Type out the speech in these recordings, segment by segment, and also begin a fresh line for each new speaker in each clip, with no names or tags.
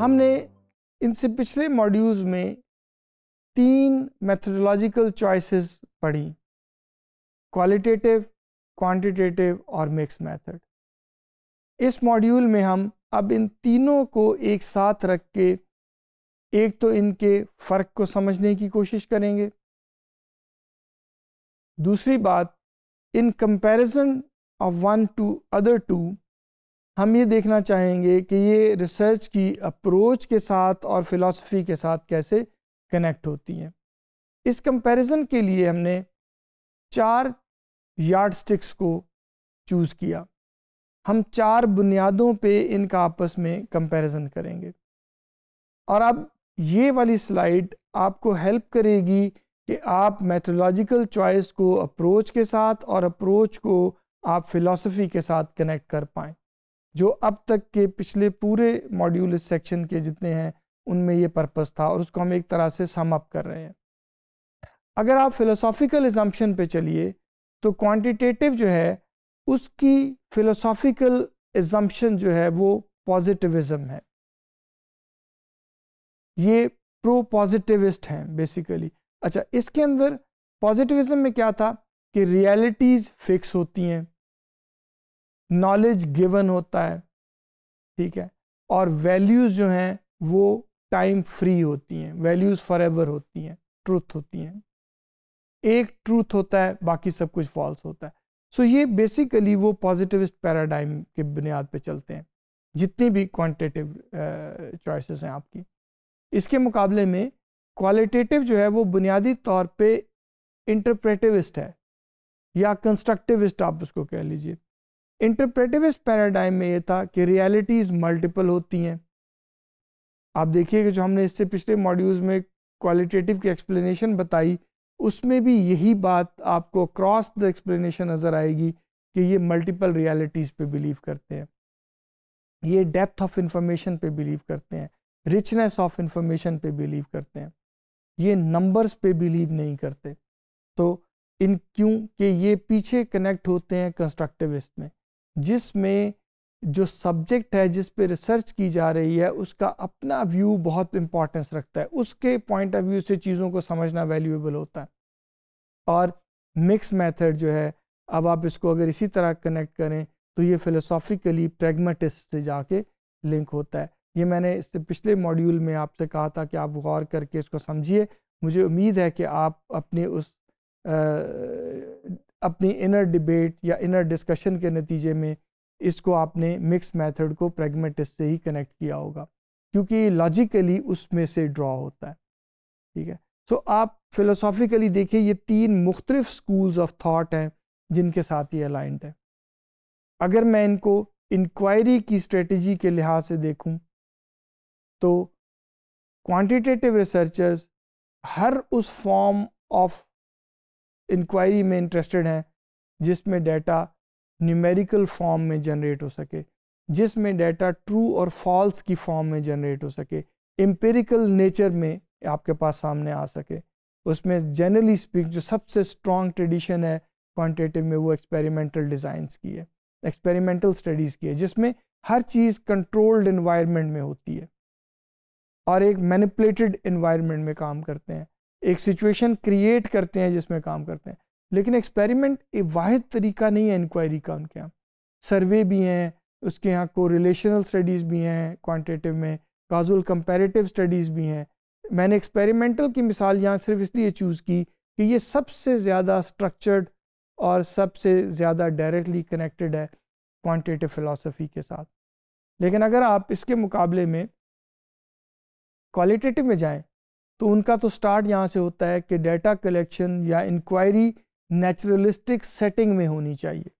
हमने इनसे पिछले मॉड्यूल्स में तीन मैथडोलॉजिकल चॉइसेस पढ़ी क्वालिटेटिव क्वांटिटेटिव और मिक्स मेथड इस मॉड्यूल में हम अब इन तीनों को एक साथ रख के एक तो इनके फ़र्क को समझने की कोशिश करेंगे दूसरी बात in comparison of one to other to हम ये देखना चाहेंगे कि ये रिसर्च की अप्रोच के साथ और फिलॉसफी के साथ कैसे कनेक्ट होती हैं इस कंपैरिजन के लिए हमने चार स्टिक्स को चूज़ किया हम चार बुनियादों पे इनका आपस में कंपैरिजन करेंगे और अब ये वाली स्लाइड आपको हेल्प करेगी कि आप मेथोलॉजिकल चॉइस को अप्रोच के साथ और अप्रोच को आप फिलॉसफी के साथ कनेक्ट कर पाएँ जो अब तक के पिछले पूरे मॉड्यूल इस सेक्शन के जितने हैं उनमें ये पर्पज़ था और उसको हम एक तरह से सम अप कर रहे हैं अगर आप फिलोसॉफिकल एजम्पन पे चलिए तो क्वांटिटेटिव जो है उसकी फिलोसॉफिकल एजम्पन जो है वो पॉजिटिविज्म है ये प्रो पॉजिटिविस्ट हैं बेसिकली अच्छा इसके अंदर पॉजिटिविज्म में क्या था कि रियलिटीज़ फिक्स होती हैं नॉलेज गिवन होता है ठीक है और वैल्यूज़ जो हैं वो टाइम फ्री होती हैं वैल्यूज़ फॉर एवर होती हैं ट्रूथ होती हैं एक ट्रूथ होता है बाकी सब कुछ फॉल्स होता है सो so ये बेसिकली वो पॉजिटिविस्ट पैराडाइम के बुनियाद पे चलते हैं जितनी भी क्वांटिटेटिव चॉइसेस हैं आपकी इसके मुकाबले में क्वालिटेटिव जो है वो बुनियादी तौर पे इंटरप्रेटिविस्ट है या कंस्ट्रक्टिविस्ट आप उसको कह लीजिए इंटरप्रेटिविस्ट पैराडाइम में ये था कि रियलिटीज़ मल्टीपल होती हैं आप देखिए कि जो हमने इससे पिछले मॉड्यूल्स में क्वालिटेटिव की एक्सप्लेनेशन बताई उसमें भी यही बात आपको क्रॉस द एक्सप्लेनेशन नज़र आएगी कि ये मल्टीपल रियलिटीज़ पे बिलीव करते हैं ये डेप्थ ऑफ इंफॉर्मेशन पे बिलीव करते हैं रिचनेस ऑफ इंफॉर्मेशन पे बिलीव करते हैं ये नंबर्स पे बिलीव नहीं करते तो इन क्यों कि ये पीछे कनेक्ट होते हैं कंस्ट्रक्टिविस्ट में जिसमें जो सब्जेक्ट है जिस पे रिसर्च की जा रही है उसका अपना व्यू बहुत इम्पोर्टेंस रखता है उसके पॉइंट ऑफ व्यू से चीज़ों को समझना वैल्यूएबल होता है और मिक्स मेथड जो है अब आप इसको अगर इसी तरह कनेक्ट करें तो ये फिलोसॉफिकली प्रेगमेटिस्ट से जाके लिंक होता है ये मैंने इससे पिछले मॉड्यूल में आपसे कहा था कि आप गौर करके इसको समझिए मुझे उम्मीद है कि आप अपने उस अपनी इनर डिबेट या इनर डिस्कशन के नतीजे में इसको आपने मिक्स मेथड को प्रेगमेटिस से ही कनेक्ट किया होगा क्योंकि लॉजिकली उसमें से ड्रॉ होता है ठीक है सो so, आप फिलोसॉफिकली देखिए ये तीन मुख्तलिफ स्कूल्स ऑफ थाट हैं जिनके साथ ये अलाइंट है अगर मैं इनको इंक्वायरी की स्ट्रेटजी के लिहाज से देखूं तो क्वांटिटेटिव रिसर्चर्स हर उस फॉर्म ऑफ इंक्वायरी में इंटरेस्टेड हैं जिसमें डाटा न्यूमेरिकल फॉर्म में जनरेट हो सके जिसमें डाटा ट्रू और फॉल्स की फॉर्म में जनरेट हो सके एम्पेरिकल नेचर में आपके पास सामने आ सके उसमें जनरली स्पीक जो सबसे स्ट्रॉन्ग ट्रेडिशन है क्वांटिटेटिव में वो एक्सपेरिमेंटल डिज़ाइंस की है एक्सपेरिमेंटल स्टडीज़ की है जिसमें हर चीज़ कंट्रोल्ड इन्वायरमेंट में होती है और एक मैनिपुलेटेड इन्वायरमेंट में काम करते हैं एक सिचुएशन क्रिएट करते हैं जिसमें काम करते हैं लेकिन एक्सपेरिमेंट एक वाद तरीका नहीं है इंक्वायरी का उनके यहाँ सर्वे भी हैं उसके यहाँ को रिलेशनल स्टडीज़ भी हैं क्वान्टिटिव में काजुल कंपेरेटिव स्टडीज़ भी हैं मैंने एक्सपेरिमेंटल की मिसाल यहाँ सिर्फ इसलिए चूज़ की कि ये सबसे ज़्यादा स्ट्रक्चर्ड और सबसे ज़्यादा डायरेक्टली कनेक्टेड है क्वांटिटिव फ़िलासफ़ी के साथ लेकिन अगर आप इसके मुकाबले में क्वालिटेटिव में जाएं तो उनका तो स्टार्ट यहाँ से होता है कि डेटा कलेक्शन या इंक्वायरी नेचुरलिस्टिक सेटिंग में होनी चाहिए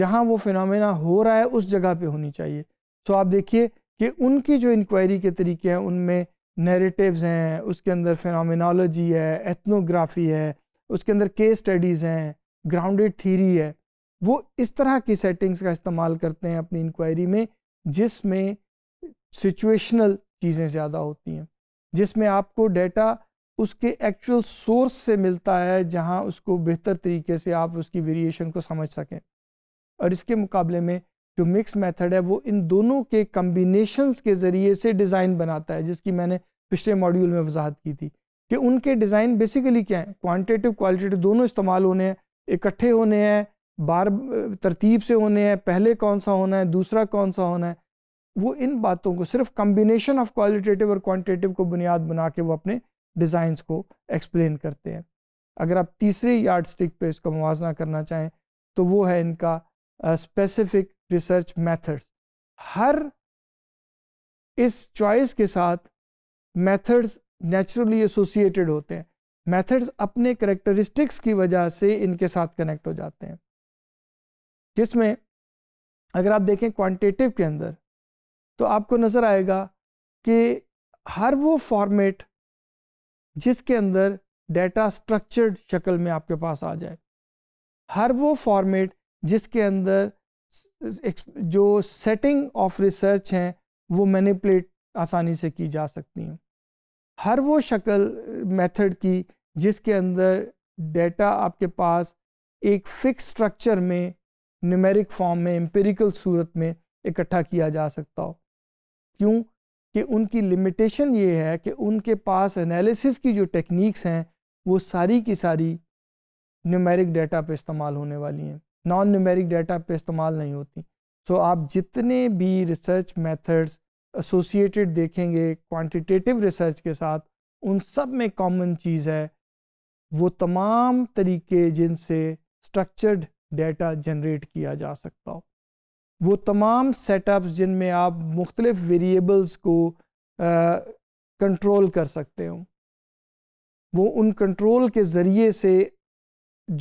जहाँ वो फिनमिना हो रहा है उस जगह पे होनी चाहिए तो आप देखिए कि उनकी जो इंक्वायरी के तरीके हैं उनमें नरेटिव्स हैं उसके अंदर फिनमिनोलॉजी है एथनोग्राफी है उसके अंदर केस स्टडीज़ हैं ग्राउंडेड थीरी है वो इस तरह की सेटिंग्स का इस्तेमाल करते हैं अपनी इंक्वायरी में जिसमें सिचुएशनल चीज़ें ज़्यादा होती हैं जिसमें आपको डेटा उसके एक्चुअल सोर्स से मिलता है जहां उसको बेहतर तरीके से आप उसकी वेरिएशन को समझ सकें और इसके मुकाबले में जो मिक्स मेथड है वो इन दोनों के कम्बिनेशंस के ज़रिए से डिज़ाइन बनाता है जिसकी मैंने पिछले मॉड्यूल में वजाहत की थी कि उनके डिज़ाइन बेसिकली क्या है क्वान्टिटिव क्वालिटेटिव दोनों इस्तेमाल होने हैं इकट्ठे होने हैं बार तरतीब से होने हैं पहले कौन सा होना है दूसरा कौन सा होना है वो इन बातों को सिर्फ कम्बिनेशन ऑफ क्वालिटेटिव और क्वान्टिटिव को बुनियाद बना के वो अपने डिज़ाइंस को एक्सप्लेन करते हैं अगर आप तीसरे यार्ड स्टिक पर इसका मुवजना करना चाहें तो वो है इनका स्पेसिफिक रिसर्च मैथड्स हर इस चॉइस के साथ मैथड्स नेचुरली एसोसिएटेड होते हैं मैथड्स अपने करेक्टरिस्टिक्स की वजह से इनके साथ कनेक्ट हो जाते हैं जिसमें अगर आप देखें क्वांटिटेटिव के अंदर तो आपको नज़र आएगा कि हर वो फॉर्मेट जिसके अंदर डेटा स्ट्रक्चर्ड शक्ल में आपके पास आ जाए हर वो फॉर्मेट जिसके अंदर जो सेटिंग ऑफ रिसर्च हैं वो मैनिपुलेट आसानी से की जा सकती हैं हर वो शक्ल मेथड की जिसके अंदर डेटा आपके पास एक फिक्स स्ट्रक्चर में न्यूमेरिक फॉर्म में एम्पेरिकल सूरत में इकट्ठा किया जा सकता हो क्यों कि उनकी लिमिटेशन ये है कि उनके पास एनालिसिस की जो टेक्निक्स हैं वो सारी की सारी न्यूमेरिक डाटा पे इस्तेमाल होने वाली हैं नॉन न्यूमेरिक डाटा पे इस्तेमाल नहीं होती सो so, आप जितने भी रिसर्च मेथड्स एसोसिएटेड देखेंगे क्वांटिटेटिव रिसर्च के साथ उन सब में कॉमन चीज़ है वो तमाम तरीके जिनसे स्ट्रक्चर्ड डेटा जनरेट किया जा सकता हो वो तमाम सेटअप्स जिनमें आप मुख्तलिफ़ वेरिएबल्स को कंट्रोल कर सकते हो वो उन कंट्रोल के ज़रिए से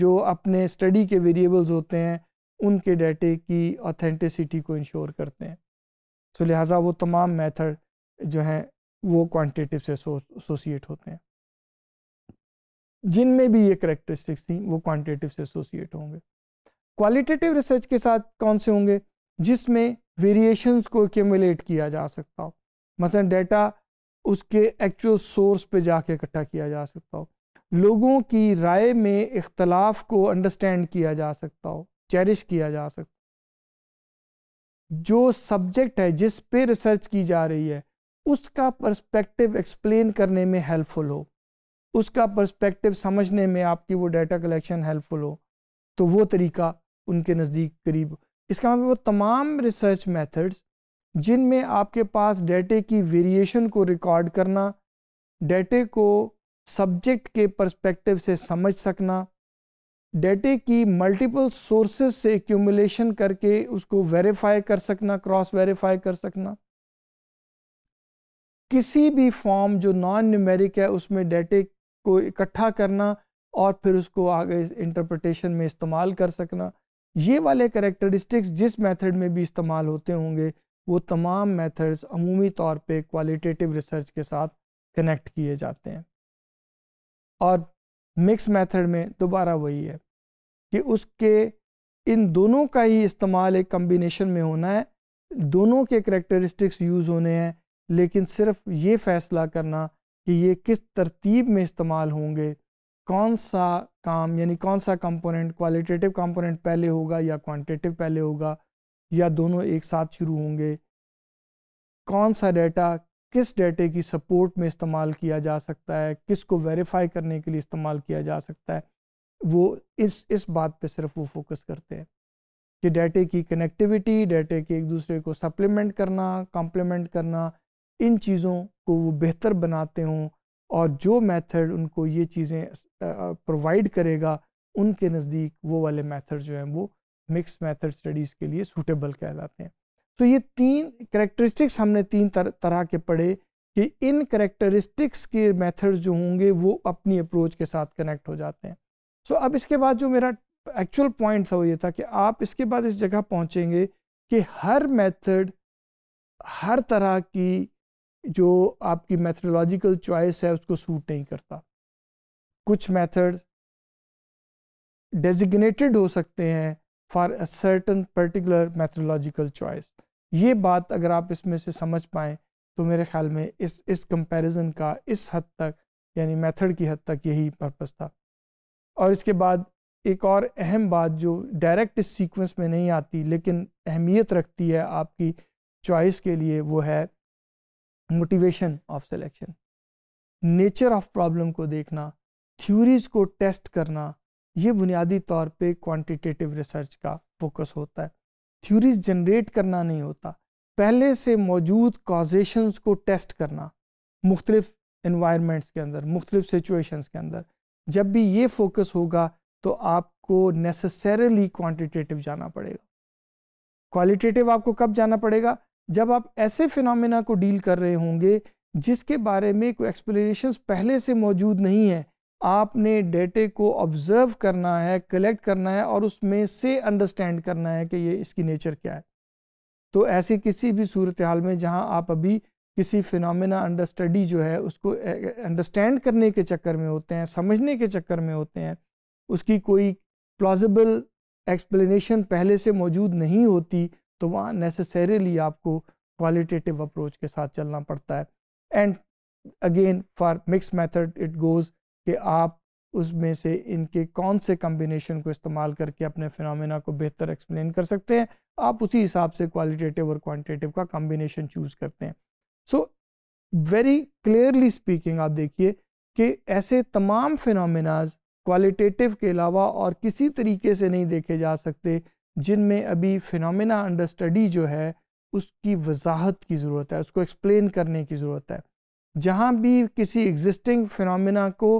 जो अपने स्टडी के वेरिएबल्स होते हैं उनके डाटे की ऑथेंटिसिटी को इंश्योर करते हैं सो तो लिहाजा वो तमाम मेथड जो हैं वो क्वांटिटेटिव से एसोसिएट होते हैं जिनमें भी ये करेक्टरिस्टिक्स थी वो क्वांटिटेटिव से एसोसिएट होंगे क्वालिटेटिव रिसर्च के साथ कौन से होंगे जिसमें वेरिएशंस को एक्यूमुलेट किया जा सकता हो मसलन डेटा उसके एक्चुअल सोर्स पे जाके इकट्ठा किया जा सकता हो लोगों की राय में इख्तलाफ को अंडरस्टैंड किया जा सकता हो चेरिश किया जा सकता जो सब्जेक्ट है जिस पे रिसर्च की जा रही है उसका पर्सपेक्टिव एक्सप्लेन करने में हेल्पफुल हो उसका पर्सपेक्टिव समझने में आपकी वो डाटा कलेक्शन हेल्पफुल हो तो वो तरीका उनके नज़दीक करीब इसका मतलब वो तमाम रिसर्च मेथड्स जिनमें आपके पास डेटे की वेरिएशन को रिकॉर्ड करना डेटे को सब्जेक्ट के पर्सपेक्टिव से समझ सकना डेटे की मल्टीपल सोर्सेज से एक्यूमुलेशन करके उसको वेरीफाई कर सकना क्रॉस वेरीफाई कर सकना किसी भी फॉर्म जो नॉन न्यूमेरिक है उसमें डेटे को इकट्ठा करना और फिर उसको आगे इंटरप्रटेशन में इस्तेमाल कर सकना ये वाले करेक्टरिस्टिक्स जिस मेथड में भी इस्तेमाल होते होंगे वो तमाम मेथड्स अमूमी तौर पे क्वालिटेटिव रिसर्च के साथ कनेक्ट किए जाते हैं और मिक्स मेथड में दोबारा वही है कि उसके इन दोनों का ही इस्तेमाल एक कम्बिनेशन में होना है दोनों के करेक्टरिस्टिक्स यूज़ होने हैं लेकिन सिर्फ ये फैसला करना कि ये किस तरतीब में इस्तेमाल होंगे कौन सा काम यानी कौन सा कंपोनेंट क्वालिटेटिव कंपोनेंट पहले होगा या क्वांटिटेटिव पहले होगा या दोनों एक साथ शुरू होंगे कौन सा डाटा किस डाटे की सपोर्ट में इस्तेमाल किया जा सकता है किसको वेरीफाई करने के लिए इस्तेमाल किया जा सकता है वो इस इस बात पे सिर्फ वो फोकस करते हैं कि डाटे की कनेक्टिविटी डाटे के एक दूसरे को सप्लीमेंट करना कॉम्प्लीमेंट करना इन चीज़ों को वो बेहतर बनाते हों और जो मेथड उनको ये चीज़ें प्रोवाइड करेगा उनके नज़दीक वो वाले मेथड जो हैं वो मिक्स मेथड स्टडीज़ के लिए सूटेबल कहलाते हैं तो ये तीन करेक्टरिस्टिक्स हमने तीन तर, तरह के पढ़े कि इन करेक्टरिस्टिक्स के मेथड्स जो होंगे वो अपनी अप्रोच के साथ कनेक्ट हो जाते हैं सो अब इसके बाद जो मेरा एक्चुअल पॉइंट था वो ये था कि आप इसके बाद इस जगह पहुँचेंगे कि हर मेथड हर तरह की जो आपकी मैथडोलॉजिकल चॉइस है उसको सूट नहीं करता कुछ मेथड्स डेजिग्नेटेड हो सकते हैं for a certain particular methodological choice ये बात अगर आप इसमें से समझ पाएँ तो मेरे ख्याल में इस इस कंपैरिजन का इस हद तक यानी मेथड की हद तक यही पर्पस था और इसके बाद एक और अहम बात जो डायरेक्ट इस सीक्वेंस में नहीं आती लेकिन अहमियत रखती है आपकी चॉइस के लिए वो है motivation of selection nature of problem को देखना थ्योरीज को टेस्ट करना ये बुनियादी तौर पे क्वांटिटेटिव रिसर्च का फोकस होता है थ्योरीज जनरेट करना नहीं होता पहले से मौजूद कॉजेशंस को टेस्ट करना मुख्तलिफ इन्वायरमेंट्स के अंदर मुख्तलिफ सिचुएशंस के अंदर जब भी ये फोकस होगा तो आपको नेसेसरली क्वांटिटेटिव जाना पड़ेगा क्वालिटेटिव आपको कब जाना पड़ेगा जब आप ऐसे फिनमिना को डील कर रहे होंगे जिसके बारे में कोई एक्सप्लेनेशन पहले से मौजूद नहीं है आपने डेटे को ऑब्ज़र्व करना है कलेक्ट करना है और उसमें से अंडरस्टैंड करना है कि ये इसकी नेचर क्या है तो ऐसी किसी भी सूरत हाल में जहाँ आप अभी किसी फिनमिना अंडरस्टडी जो है उसको अंडरस्टैंड करने के चक्कर में होते हैं समझने के चक्कर में होते हैं उसकी कोई प्लॉजिबल एक्सप्लेनेशन पहले से मौजूद नहीं होती तो वहाँ नेसेसरीली आपको क्वालिटेटिव अप्रोच के साथ चलना पड़ता है and again for mix method it goes कि आप उसमें से इनके कौन से कम्बिनेशन को इस्तेमाल करके अपने फिनमिना को बेहतर एक्सप्लेन कर सकते हैं आप उसी हिसाब से क्वालिटेटिव और क्वान्टिटेटिव का कम्बिनेशन चूज़ करते हैं सो वेरी क्लियरली स्पीकिंग आप देखिए कि ऐसे तमाम फिनमिनाज क्वालिटेटिव के अलावा और किसी तरीके से नहीं देखे जा सकते जिनमें अभी फिनोमिना अंडर स्टडी जो है उसकी वजाहत की ज़रूरत है उसको एक्सप्लेन करने की ज़रूरत है जहाँ भी किसी एग्जिस्टिंग फिनोमिना को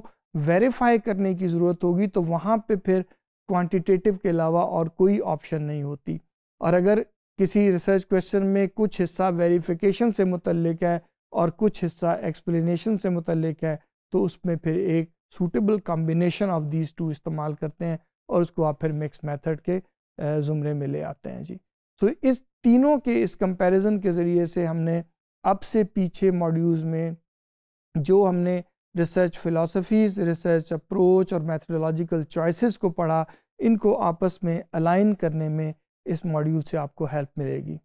वेरीफाई करने की ज़रूरत होगी तो वहाँ पे फिर क्वांटिटेटिव के अलावा और कोई ऑप्शन नहीं होती और अगर किसी रिसर्च क्वेश्चन में कुछ हिस्सा वेरिफिकेशन से मुतलक है और कुछ हिस्सा एक्सप्लेनेशन से मुतलक है तो उसमें फिर एक suitable combination of these two इस्तेमाल करते हैं और उसको आप फिर मिक्स मेथड के ज़ुमरे में ले आते हैं जी सो तो so, इस तीनों के इस कंपैरिजन के ज़रिए से हमने अब से पीछे मॉड्यूल्स में जो हमने रिसर्च फिलासफीज़ रिसर्च अप्रोच और मैथडोलॉजिकल चॉइसेस को पढ़ा इनको आपस में अलाइन करने में इस मॉड्यूल से आपको हेल्प मिलेगी